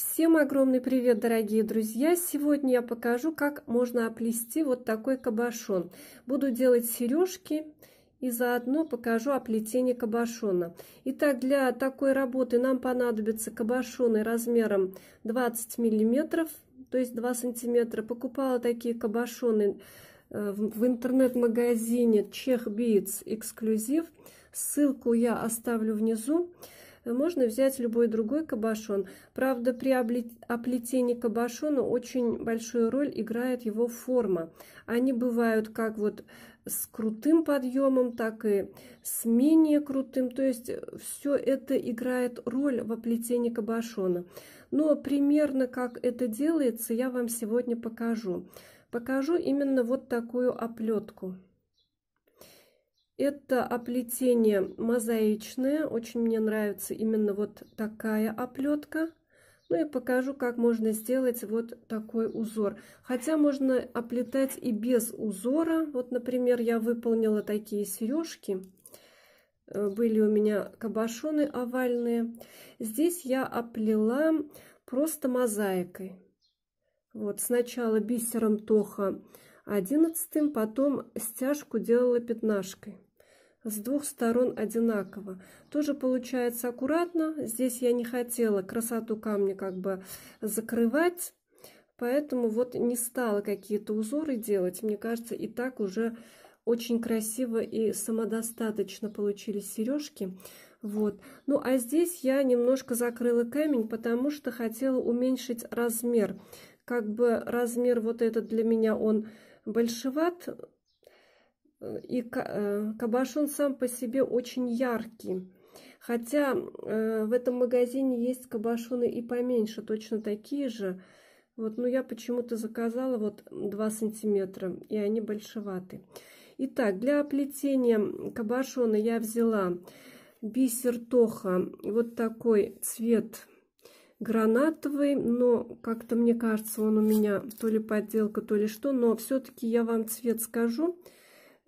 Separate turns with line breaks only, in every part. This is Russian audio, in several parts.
Всем огромный привет, дорогие друзья! Сегодня я покажу, как можно оплести вот такой кабошон. Буду делать сережки и заодно покажу оплетение кабошона. Итак, для такой работы нам понадобятся кабошоны размером 20 миллиметров, то есть 2 сантиметра. Покупала такие кабошоны э, в интернет-магазине Чех Биц Эксклюзив. Ссылку я оставлю внизу можно взять любой другой кабошон. Правда, при оплетении кабошона очень большую роль играет его форма. Они бывают как вот с крутым подъемом, так и с менее крутым. То есть все это играет роль в оплетении кабошона. Но примерно как это делается, я вам сегодня покажу. Покажу именно вот такую оплетку. Это оплетение мозаичное. Очень мне нравится именно вот такая оплетка. Ну и покажу, как можно сделать вот такой узор. Хотя можно оплетать и без узора. Вот, например, я выполнила такие сережки. Э, были у меня кабошоны овальные. Здесь я оплела просто мозаикой. Вот сначала бисером тоха одиннадцатым, потом стяжку делала пятнашкой с двух сторон одинаково. Тоже получается аккуратно. Здесь я не хотела красоту камня как бы закрывать, поэтому вот не стала какие-то узоры делать. Мне кажется, и так уже очень красиво и самодостаточно получились сережки. Вот. Ну а здесь я немножко закрыла камень, потому что хотела уменьшить размер. Как бы размер вот этот для меня он большеват, и э, кабошон сам по себе очень яркий. Хотя э, в этом магазине есть кабошоны и поменьше, точно такие же. Вот, но я почему-то заказала вот 2 сантиметра, и они большеваты. Итак, для плетения кабошона я взяла бисер тоха. Вот такой цвет гранатовый, но как-то мне кажется, он у меня то ли подделка, то ли что. Но все-таки я вам цвет скажу.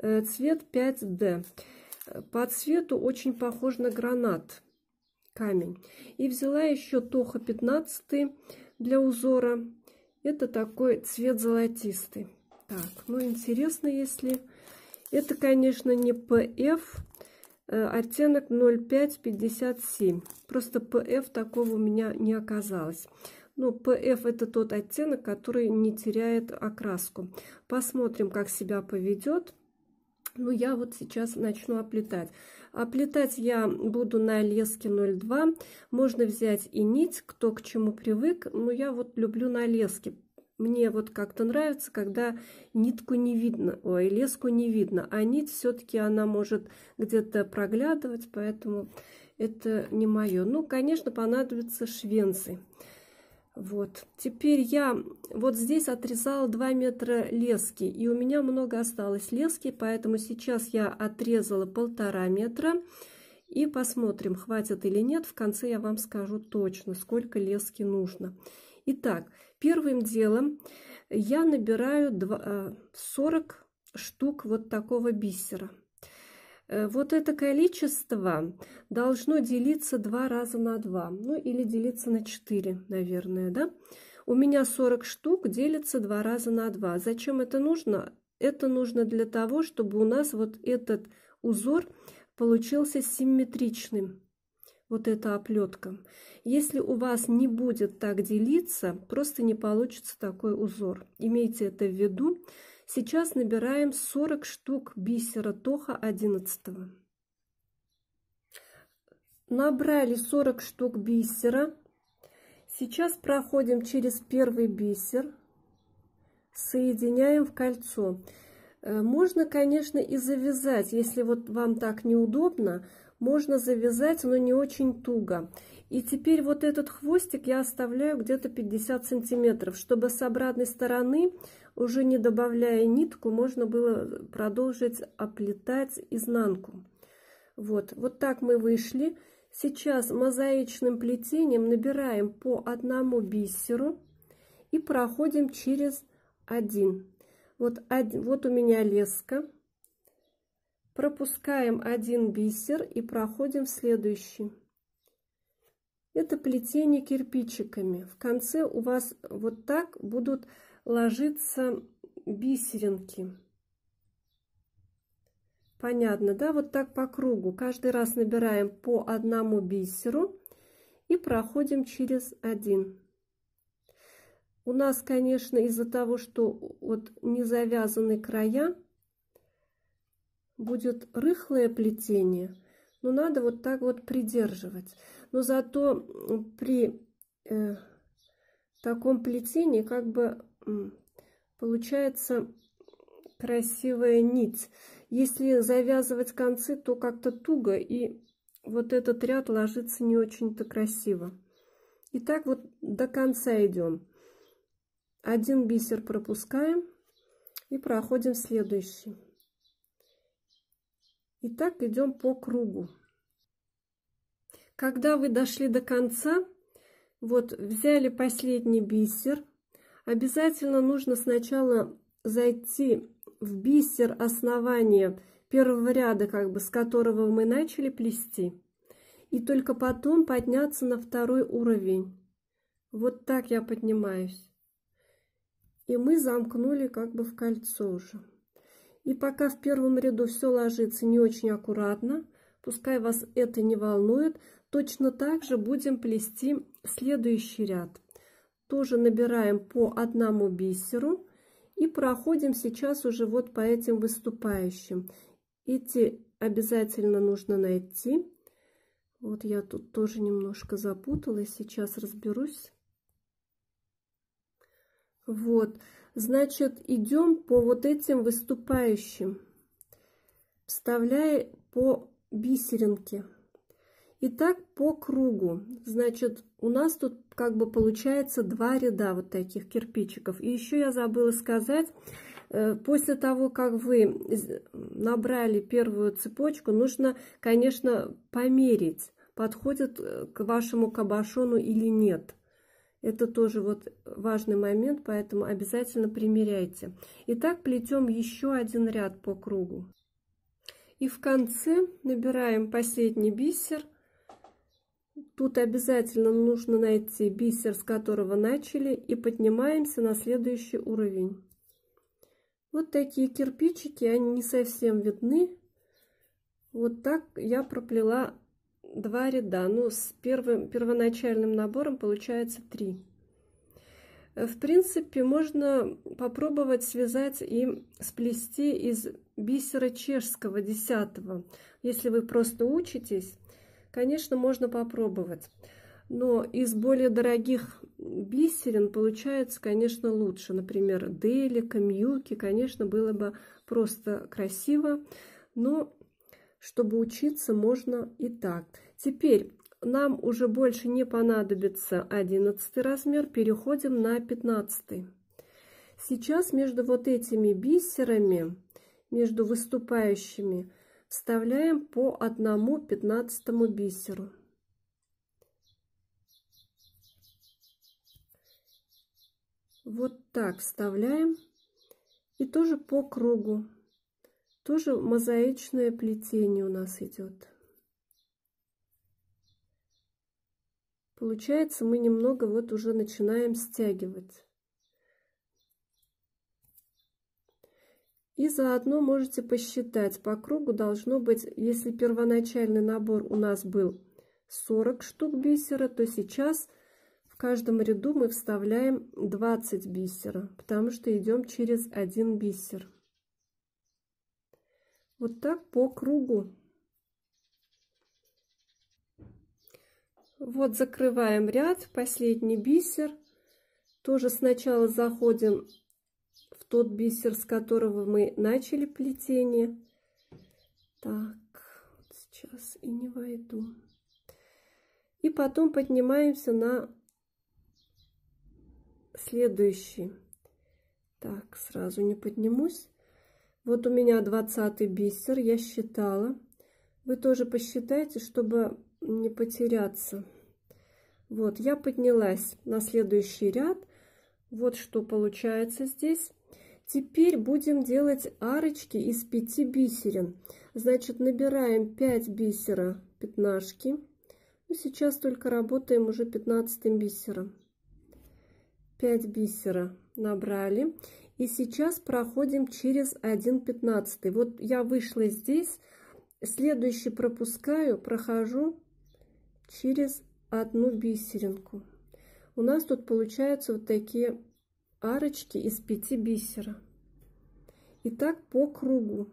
Э, цвет 5D. По цвету очень похож на гранат камень. И взяла еще Тоха 15 для узора. Это такой цвет золотистый. Так, ну интересно, если... Это, конечно, не PF, э, оттенок 0557. Просто PF такого у меня не оказалось. Но ну, PF это тот оттенок, который не теряет окраску. Посмотрим, как себя поведет. Ну, я вот сейчас начну оплетать. Оплетать я буду на леске 0,2. Можно взять и нить, кто к чему привык. Но я вот люблю на леске. Мне вот как-то нравится, когда нитку не видно, ой, леску не видно. А нить все-таки она может где-то проглядывать, поэтому это не мое. Ну, конечно, понадобятся швенцы. Вот. Теперь я вот здесь отрезала 2 метра лески, и у меня много осталось лески, поэтому сейчас я отрезала полтора метра. И посмотрим, хватит или нет. В конце я вам скажу точно, сколько лески нужно. Итак, первым делом я набираю 40 э, штук вот такого бисера. Э, вот это количество должно делиться 2 раза на 2, ну или делиться на 4, наверное, да? У меня 40 штук делится 2 раза на 2. Зачем это нужно? Это нужно для того, чтобы у нас вот этот узор получился симметричным. Вот эта оплетка. Если у вас не будет так делиться, просто не получится такой узор. Имейте это в виду. Сейчас набираем 40 штук бисера тоха 11. Набрали 40 штук бисера. Сейчас проходим через первый бисер, соединяем в кольцо. Э, можно, конечно, и завязать, если вот вам так неудобно, можно завязать, но не очень туго. И теперь вот этот хвостик я оставляю где-то 50 сантиметров, чтобы с обратной стороны уже не добавляя нитку, можно было продолжить оплетать изнанку. Вот, вот так мы вышли. Сейчас мозаичным плетением набираем по одному бисеру и проходим через один. Вот, один, вот у меня леска. Пропускаем один бисер и проходим в следующий. Это плетение кирпичиками. В конце у вас вот так будут ложится бисеринки. Понятно, да? Вот так по кругу. Каждый раз набираем по одному бисеру и проходим через один. У нас, конечно, из-за того, что вот не завязаны края, будет рыхлое плетение, но надо вот так вот придерживать. Но зато при э, таком плетении как бы получается красивая нить. Если завязывать концы, то как-то туго, и вот этот ряд ложится не очень-то красиво. Итак, вот до конца идем. Один бисер пропускаем и проходим следующий. Итак, идем по кругу. Когда вы дошли до конца, вот взяли последний бисер, обязательно нужно сначала зайти в бисер основания первого ряда, как бы, с которого мы начали плести, и только потом подняться на второй уровень. Вот так я поднимаюсь. И мы замкнули как бы в кольцо уже. И пока в первом ряду все ложится не очень аккуратно, пускай вас это не волнует, точно так же будем плести следующий ряд тоже набираем по одному бисеру и проходим сейчас уже вот по этим выступающим. Эти обязательно нужно найти. Вот я тут тоже немножко запуталась, сейчас разберусь. Вот, значит, идем по вот этим выступающим, вставляя по бисеринке. И так по кругу. Значит, у нас тут как бы получается два ряда вот таких кирпичиков. И еще я забыла сказать, э, после того, как вы набрали первую цепочку, нужно, конечно, померить, подходит э, к вашему кабошону или нет. Это тоже вот важный момент, поэтому обязательно примеряйте. Итак, плетем еще один ряд по кругу. И в конце набираем последний бисер Тут обязательно нужно найти бисер, с которого начали, и поднимаемся на следующий уровень. Вот такие кирпичики, они не совсем видны. Вот так я проплела два ряда. но ну, с первым, первоначальным набором получается три. В принципе, можно попробовать связать и сплести из бисера чешского, десятого. Если вы просто учитесь, Конечно, можно попробовать. Но из более дорогих бисерин получается, конечно, лучше. Например, Дели, Камьюки, конечно, было бы просто красиво. Но чтобы учиться, можно и так. Теперь нам уже больше не понадобится 11 размер. Переходим на 15. Сейчас между вот этими бисерами, между выступающими, вставляем по одному пятнадцатому бисеру. Вот так вставляем. И тоже по кругу. Тоже мозаичное плетение у нас идет. Получается, мы немного вот уже начинаем стягивать. И заодно можете посчитать, по кругу должно быть, если первоначальный набор у нас был 40 штук бисера, то сейчас в каждом ряду мы вставляем 20 бисера, потому что идем через один бисер. Вот так по кругу. Вот закрываем ряд, последний бисер. Тоже сначала заходим тот бисер, с которого мы начали плетение. Так, вот сейчас и не войду. И потом поднимаемся на следующий. Так, сразу не поднимусь. Вот у меня 20 бисер, я считала. Вы тоже посчитайте, чтобы не потеряться. Вот, я поднялась на следующий ряд. Вот что получается здесь. Теперь будем делать арочки из 5 бисерин. Значит, набираем 5 бисера пятнашки. Ну, сейчас только работаем уже 15 бисером. 5 бисера набрали. И сейчас проходим через 1 пятнадцатый. Вот я вышла здесь, следующий пропускаю, прохожу через одну бисеринку. У нас тут получаются вот такие арочки из 5 бисера. И так по кругу.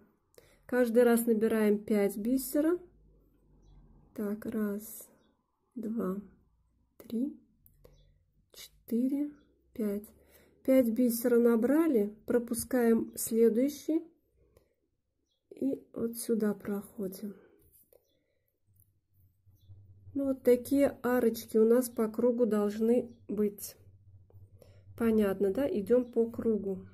Каждый раз набираем 5 бисера. Так, раз, два, три, четыре, пять. 5 бисера набрали, пропускаем следующий и вот сюда проходим. Ну, вот такие арочки у нас по кругу должны быть. Понятно, да? Идем по кругу.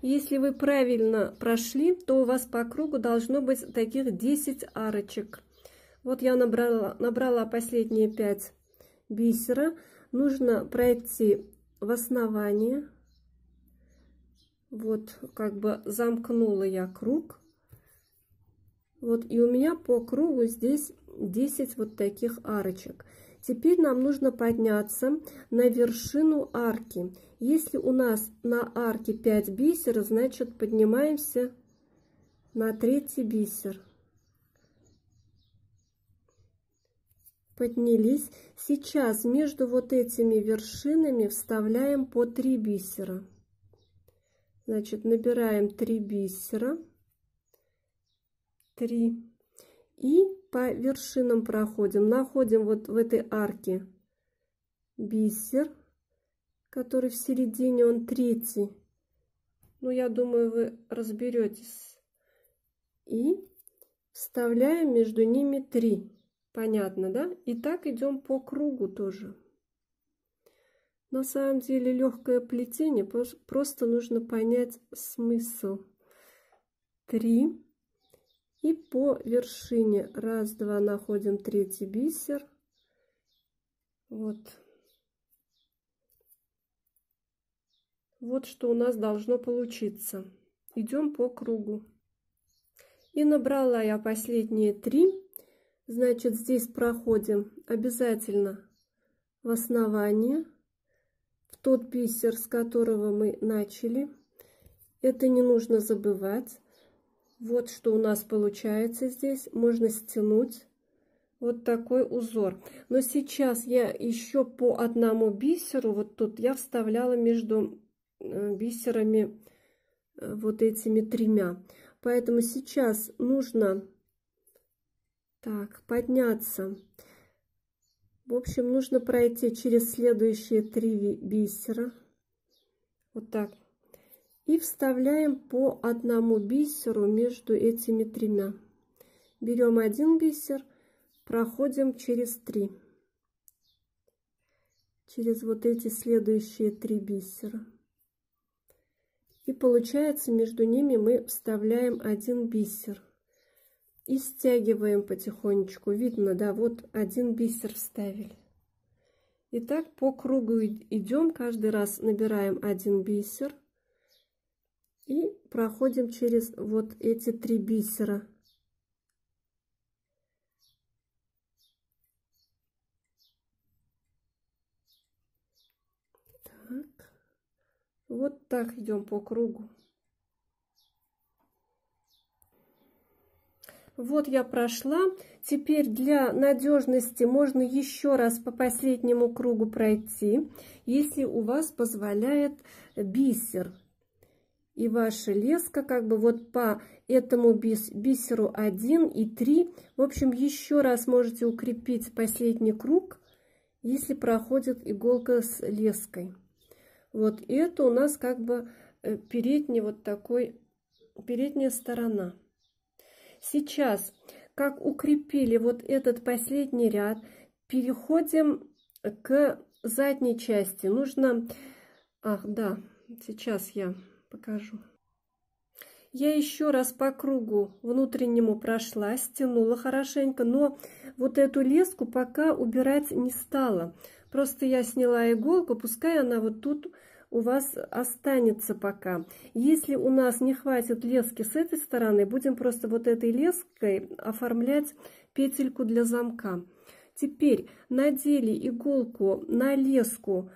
Если вы правильно прошли, то у вас по кругу должно быть таких 10 арочек. Вот я набрала, набрала последние 5 бисера. Нужно пройти в основание. Вот как бы замкнула я круг. Вот и у меня по кругу здесь 10 вот таких арочек. Теперь нам нужно подняться на вершину арки. Если у нас на арке 5 бисер, значит поднимаемся на третий бисер. Поднялись. Сейчас между вот этими вершинами вставляем по 3 бисера. Значит, набираем 3 бисера. 3. И по вершинам проходим. Находим вот в этой арке бисер, который в середине, он третий. Ну, я думаю, вы разберетесь. И вставляем между ними три. Понятно, да? И так идем по кругу тоже. На самом деле легкое плетение, просто нужно понять смысл. Три и по вершине раз, два находим третий бисер. Вот. Вот что у нас должно получиться. Идем по кругу. И набрала я последние три. Значит, здесь проходим обязательно в основание, в тот бисер, с которого мы начали. Это не нужно забывать. Вот что у нас получается здесь. Можно стянуть вот такой узор. Но сейчас я еще по одному бисеру, вот тут я вставляла между э, бисерами э, вот этими тремя. Поэтому сейчас нужно так подняться. В общем, нужно пройти через следующие три бисера. Вот так и вставляем по одному бисеру между этими тремя. Берем один бисер, проходим через три, через вот эти следующие три бисера. И получается между ними мы вставляем один бисер и стягиваем потихонечку. Видно, да, вот один бисер вставили. И так по кругу идем, каждый раз набираем один бисер – и проходим через вот эти три бисера. Так. Вот так идем по кругу. Вот я прошла. Теперь для надежности можно еще раз по последнему кругу пройти, если у вас позволяет бисер и ваша леска как бы вот по этому бис бисеру 1 и 3. В общем, еще раз можете укрепить последний круг, если проходит иголка с леской. Вот это у нас как бы э, передний вот такой, передняя сторона. Сейчас, как укрепили вот этот последний ряд, переходим к задней части. Нужно... Ах, да, сейчас я покажу. Я еще раз по кругу внутреннему прошла, стянула хорошенько, но вот эту леску пока убирать не стала. Просто я сняла иголку, пускай она вот тут у вас останется пока. Если у нас не хватит лески с этой стороны, будем просто вот этой леской оформлять петельку для замка. Теперь надели иголку на леску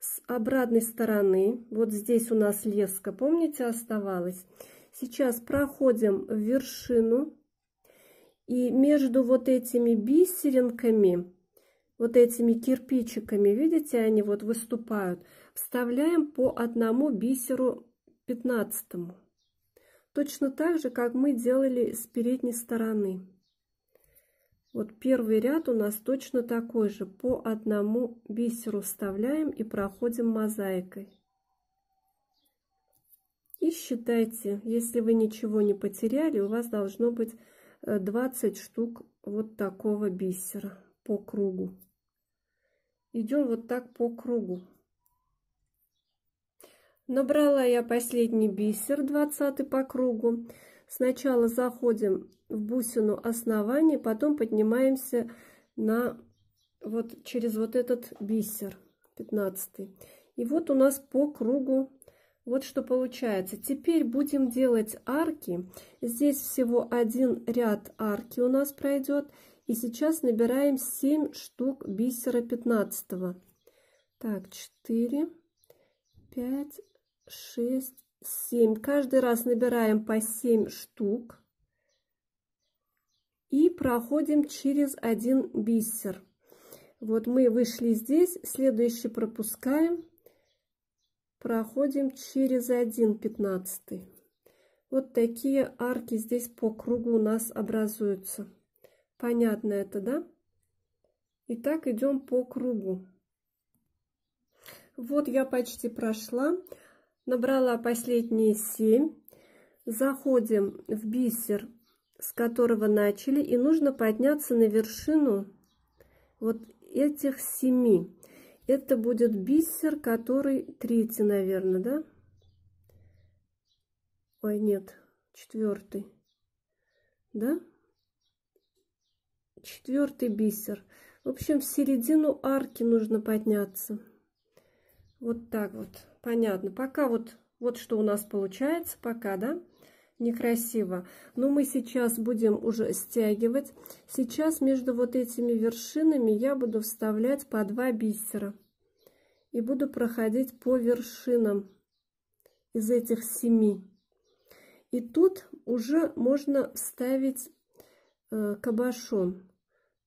с обратной стороны, вот здесь у нас леска, помните, оставалась. Сейчас проходим в вершину и между вот этими бисеринками, вот этими кирпичиками, видите, они вот выступают, вставляем по одному бисеру пятнадцатому. Точно так же, как мы делали с передней стороны. Вот первый ряд у нас точно такой же. По одному бисеру вставляем и проходим мозаикой. И считайте, если вы ничего не потеряли, у вас должно быть 20 э, штук вот такого бисера по кругу. Идем вот так по кругу. Набрала я последний бисер, 20 по кругу. Сначала заходим в бусину основания, потом поднимаемся на вот через вот этот бисер 15 и вот у нас по кругу вот что получается теперь будем делать арки здесь всего один ряд арки у нас пройдет и сейчас набираем 7 штук бисера 15 так 4 5 6 7 каждый раз набираем по 7 штук и проходим через один бисер. Вот мы вышли здесь, следующий пропускаем, проходим через один пятнадцатый. Вот такие арки здесь по кругу у нас образуются. Понятно это, да? И так идем по кругу. Вот я почти прошла. Набрала последние 7. Заходим в бисер с которого начали, и нужно подняться на вершину вот этих семи. Это будет бисер, который третий, наверное, да? Ой, нет, четвертый, да? Четвертый бисер. В общем, в середину арки нужно подняться. Вот так вот. Понятно. Пока вот, вот что у нас получается. Пока, да? некрасиво. Но мы сейчас будем уже стягивать. Сейчас между вот этими вершинами я буду вставлять по 2 бисера. И буду проходить по вершинам из этих семи. И тут уже можно вставить э, кабошон.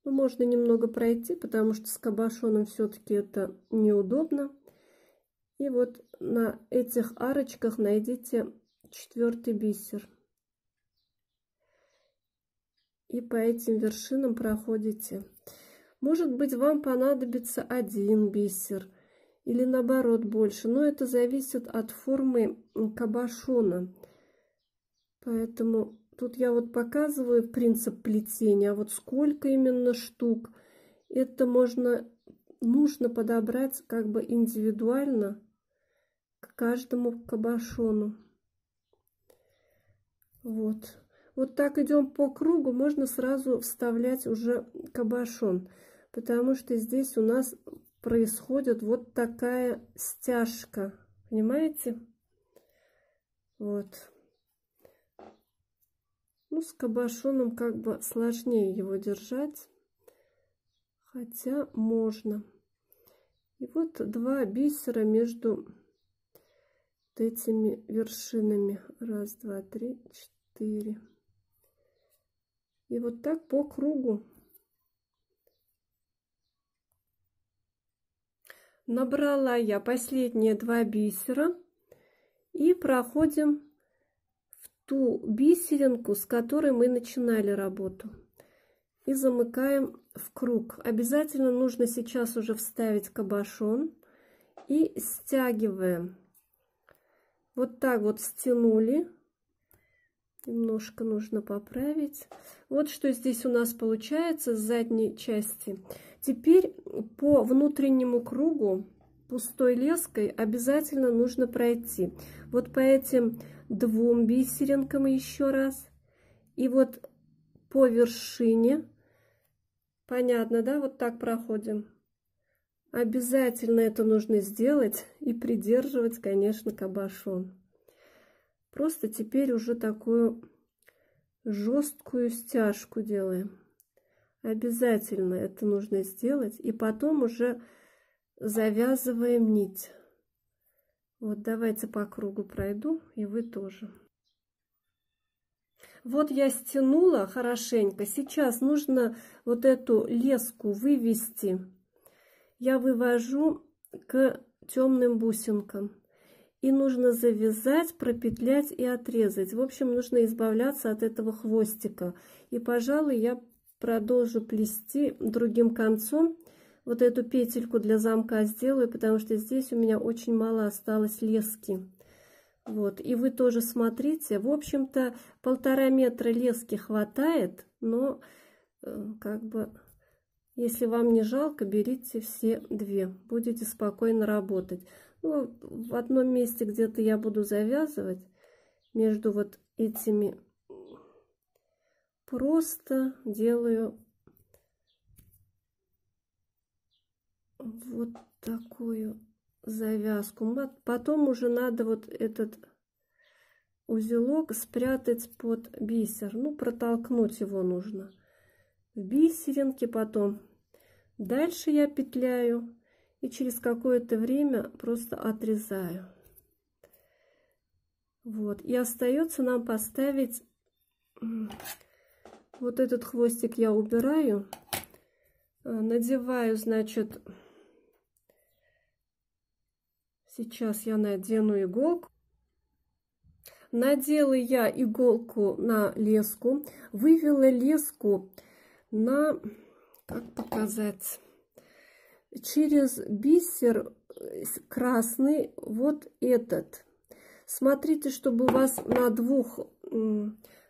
Ну, можно немного пройти, потому что с кабошоном все-таки это неудобно. И вот на этих арочках найдите четвертый бисер. И по этим вершинам проходите. Может быть, вам понадобится один бисер или наоборот больше. Но это зависит от формы кабошона. Поэтому тут я вот показываю принцип плетения. А вот сколько именно штук, это можно, нужно подобрать как бы индивидуально к каждому кабошону. Вот. Вот так идем по кругу, можно сразу вставлять уже кабошон, потому что здесь у нас происходит вот такая стяжка, понимаете? Вот. Ну, с кабошоном как бы сложнее его держать, хотя можно. И вот два бисера между этими вершинами. Раз, два, три, четыре. И вот так по кругу. Набрала я последние два бисера. И проходим в ту бисеринку, с которой мы начинали работу. И замыкаем в круг. Обязательно нужно сейчас уже вставить кабошон. И стягиваем вот так вот стянули. Немножко нужно поправить. Вот что здесь у нас получается с задней части. Теперь по внутреннему кругу пустой леской обязательно нужно пройти. Вот по этим двум бисеринкам еще раз. И вот по вершине. Понятно, да? Вот так проходим. Обязательно это нужно сделать и придерживать, конечно, кабошон. Просто теперь уже такую жесткую стяжку делаем. Обязательно это нужно сделать. И потом уже завязываем нить. Вот давайте по кругу пройду, и вы тоже. Вот я стянула хорошенько. Сейчас нужно вот эту леску вывести я вывожу к темным бусинкам. И нужно завязать, пропетлять и отрезать. В общем, нужно избавляться от этого хвостика. И, пожалуй, я продолжу плести другим концом. Вот эту петельку для замка сделаю, потому что здесь у меня очень мало осталось лески. Вот, и вы тоже смотрите. В общем-то, полтора метра лески хватает, но э, как бы если вам не жалко, берите все две, будете спокойно работать. Ну, в одном месте где-то я буду завязывать между вот этими. Просто делаю вот такую завязку. А потом уже надо вот этот узелок спрятать под бисер. Ну, протолкнуть его нужно бисеринки потом. Дальше я петляю и через какое-то время просто отрезаю. Вот, и остается нам поставить вот этот хвостик я убираю, э, надеваю, значит, сейчас я надену иголку. Надела я иголку на леску, вывела леску на, как показать, через бисер э, красный вот этот. Смотрите, чтобы у вас на двух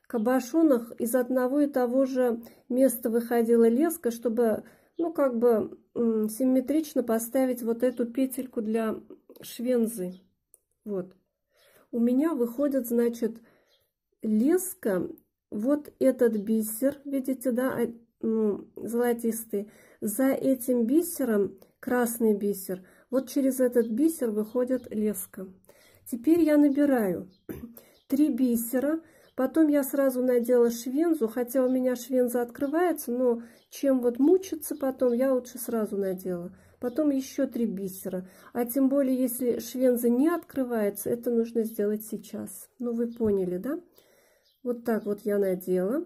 кабашонах из одного и того же места выходила леска, чтобы, ну, как бы симметрично поставить вот эту петельку для швензы. Вот. У меня выходит, значит, леска, вот этот бисер, видите, да, а ну, золотистый. За этим бисером красный бисер. Вот через этот бисер выходит леска. Теперь я набираю три бисера. Потом я сразу надела швензу, хотя у меня швенза открывается, но чем вот мучиться потом, я лучше сразу надела. Потом еще три бисера. А тем более, если швенза не открывается, это нужно сделать сейчас. Ну, вы поняли, да? Вот так вот я надела.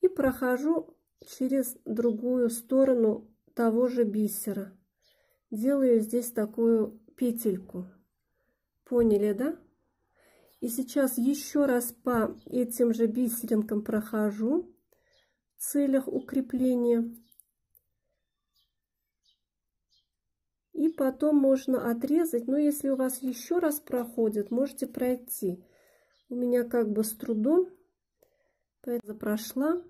И прохожу через другую сторону того же бисера. Делаю здесь такую петельку. Поняли, да? И сейчас еще раз по этим же бисеринкам прохожу в целях укрепления. И потом можно отрезать, но если у вас еще раз проходит, можете пройти. У меня как бы с трудом, поэтому прошла.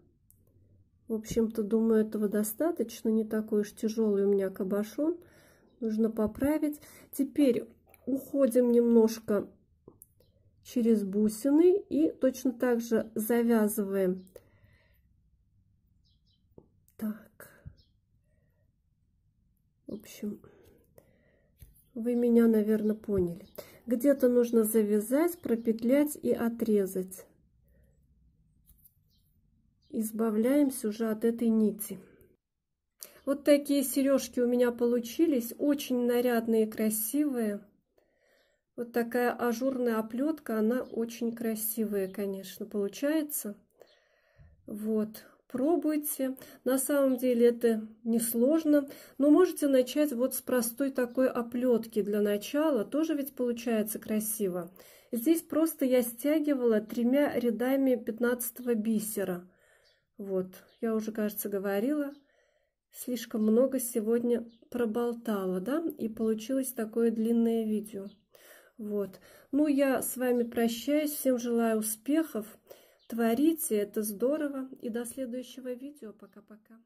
В общем-то, думаю, этого достаточно. Не такой уж тяжелый у меня кабошон. Нужно поправить. Теперь уходим немножко через бусины и точно так же завязываем. Так. В общем, вы меня, наверное, поняли. Где-то нужно завязать, пропетлять и отрезать избавляемся уже от этой нити. Вот такие сережки у меня получились, очень нарядные, красивые. Вот такая ажурная оплетка, она очень красивая, конечно, получается. Вот, пробуйте. На самом деле это несложно, но можете начать вот с простой такой оплетки для начала. Тоже ведь получается красиво. Здесь просто я стягивала тремя рядами 15 бисера. Вот, я уже, кажется, говорила, слишком много сегодня проболтала, да, и получилось такое длинное видео. Вот. Ну, я с вами прощаюсь, всем желаю успехов, творите, это здорово, и до следующего видео, пока-пока.